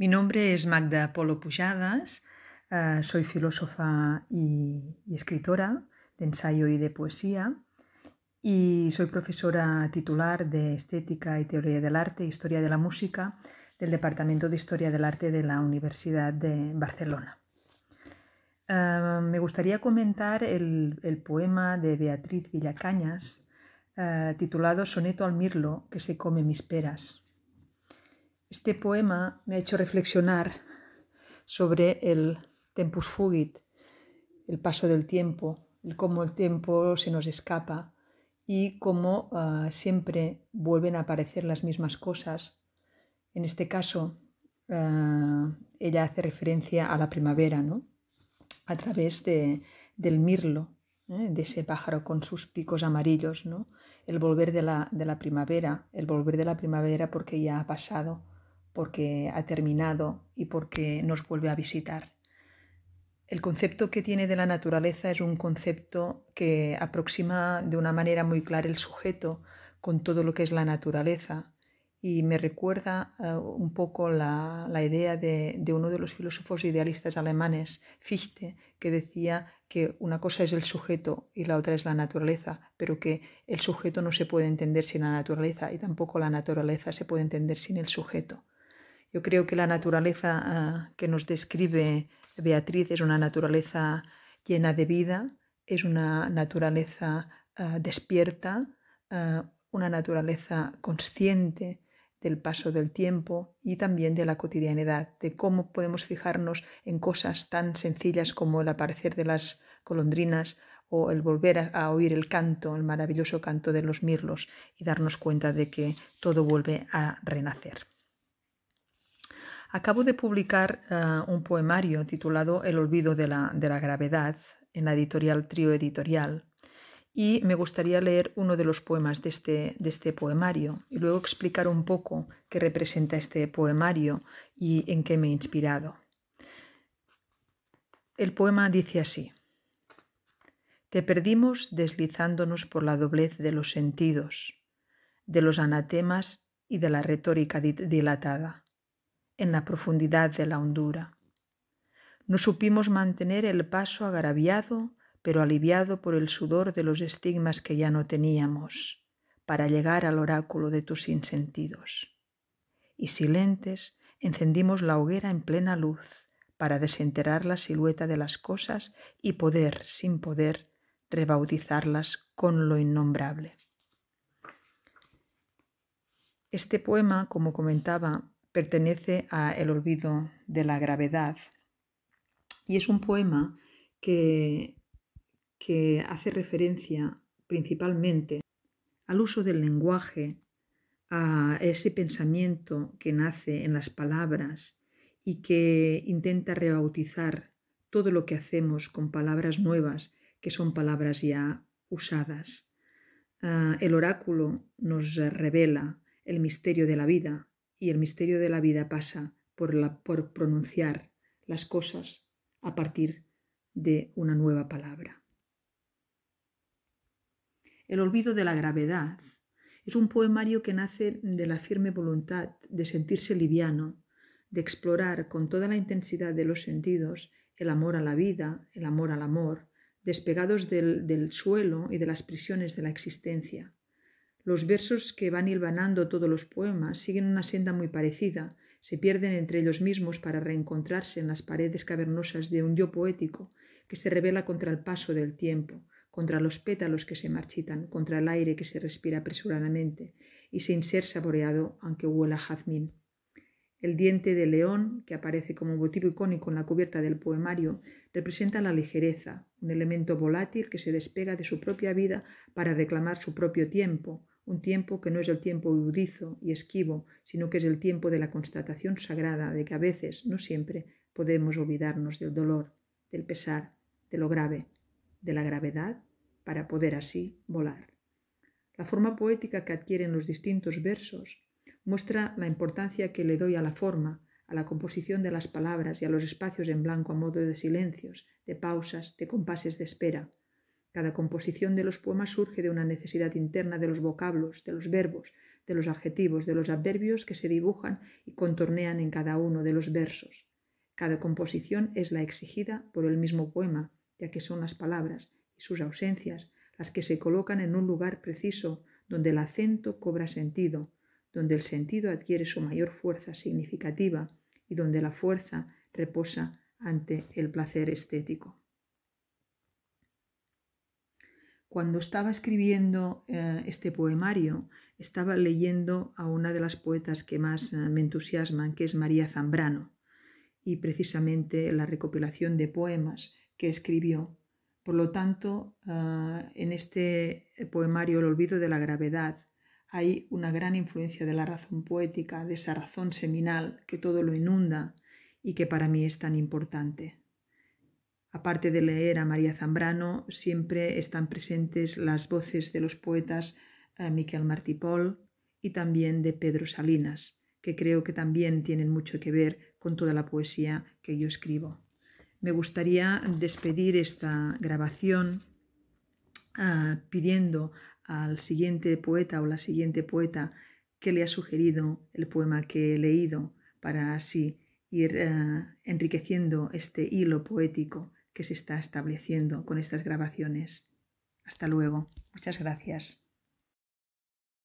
Mi nombre es Magda Polo Pujadas, eh, soy filósofa y, escritora de ensayo y de poesía y soy profesora titular de Estética y Teoría del Arte e Historia de la Música del Departamento de Historia del Arte de la Universidad de Barcelona. Eh, me gustaría comentar el, poema de Beatriz Villacañas eh, titulado Soneto al Mirlo que se come mis peras. Este poema me ha hecho reflexionar sobre el tempus fugit, el paso del tiempo, cómo el tiempo se nos escapa y cómo ah, siempre vuelven a aparecer las mismas cosas. En este caso, ah, ella hace referencia a la primavera, ¿no? A través del mirlo, ¿eh? de ese pájaro con sus picos amarillos, ¿no? El volver de la, de la primavera, el volver de la primavera porque ya ha pasado porque ha terminado y porque nos vuelve a visitar. El concepto que tiene de la naturaleza es un concepto que aproxima de una manera muy clara el sujeto con todo lo que es la naturaleza y me recuerda eh, un poco la, idea de, uno de los filósofos idealistas alemanes, Fichte, que decía que una cosa es el sujeto y la otra es la naturaleza, pero que el sujeto no se puede entender sin la naturaleza y tampoco la naturaleza se puede entender sin el sujeto. Yo creo que la naturaleza ah, que nos describe Beatriz es una naturaleza llena de vida, es una naturaleza ah, despierta, ah, una naturaleza consciente del paso del tiempo y también de la cotidianidad, de cómo podemos fijarnos en cosas tan sencillas como el aparecer de las colondrinas o el volver a oír el canto, el maravilloso canto de los mirlos y darnos cuenta de que todo vuelve a renacer. Acabo de publicar eh, un poemario titulado El olvido de la, gravedad en la editorial Trio Editorial y me gustaría leer uno de los poemas de este, de este poemario y luego explicar un poco qué representa este poemario y en qué me he inspirado. El poema dice así. Te perdimos deslizándonos por la doblez de los sentidos, de los anatemas y de la retórica dilatada en la profundidad de la hondura. No supimos mantener el paso agraviado, pero aliviado por el sudor de los estigmas que ya no teníamos, para llegar al oráculo de tus sinsentidos. Y silentes, encendimos la hoguera en plena luz, para desenterrar la silueta de las cosas y poder, sin poder, rebautizarlas con lo innombrable. Este poema, como comentaba, pertenece a El olvido de la gravedad. Y es un poema que, que hace referencia principalmente al uso del lenguaje, a ese pensamiento que nace en las palabras y que intenta rebautizar todo lo que hacemos con palabras nuevas que son palabras ya usadas. Ah, el oráculo nos revela el misterio de la vida, y el misterio de la vida pasa por, pronunciar las cosas a partir de una nueva palabra. El olvido de la gravedad es un poemario que nace de la firme voluntad de sentirse liviano, de explorar con toda la intensidad de los sentidos el amor a la vida, el amor al amor, despegados del suelo y de las prisiones de la existencia, los versos que van hilvanando todos los poemas siguen una senda muy parecida, se pierden entre ellos mismos para reencontrarse en las paredes cavernosas de un yo poético que se revela contra el paso del tiempo, contra los pétalos que se marchitan, contra el aire que se respira apresuradamente y sin ser saboreado aunque huela jazmín. El diente de león, que aparece como motivo icónico en la cubierta del poemario, representa la ligereza, un elemento volátil que se despega de su propia vida para reclamar su propio tiempo, un tiempo que no es el tiempo erudizo y esquivo, sino que es el tiempo de la constatación sagrada de que a veces, no siempre, podemos olvidarnos del dolor, del pesar, de lo grave, de la gravedad, para poder así volar. La forma poética que adquieren los distintos versos muestra la importancia que le doy a la forma, a la composición de las palabras y a los espacios en blanco a modo de silencios, de pausas, de compases de espera, cada composición de los poemas surge de una necesidad interna de los vocablos, de los verbos, de los adjetivos, de los adverbios que se dibujan y contornean en cada uno de los versos. Cada composición es la exigida por el mismo poema, ya que son las palabras y sus ausencias las que se colocan en un lugar preciso donde el acento cobra sentido, donde el sentido adquiere su mayor fuerza significativa y donde la fuerza reposa ante el placer estético. Cuando estaba escribiendo eh, este poemario, estaba leyendo a una de las poetas que más eh, me entusiasman, que es María Zambrano, y precisamente la recopilación de poemas que escribió. Por lo tanto, eh, en este poemario El olvido de la gravedad hay una gran influencia de la razón poética, de esa razón seminal que todo lo inunda y que para mí es tan importante. Aparte de leer a María Zambrano, siempre están presentes las voces de los poetas eh, Miquel Martipol y también de Pedro Salinas, que creo que también tienen mucho que ver con toda la poesía que yo escribo. Me gustaría despedir esta grabación ah, pidiendo al siguiente poeta o la siguiente poeta que le ha sugerido el poema que he leído para así ir eh, enriqueciendo este hilo poético que se está estableciendo con estas grabaciones. Hasta luego. Muchas gracias.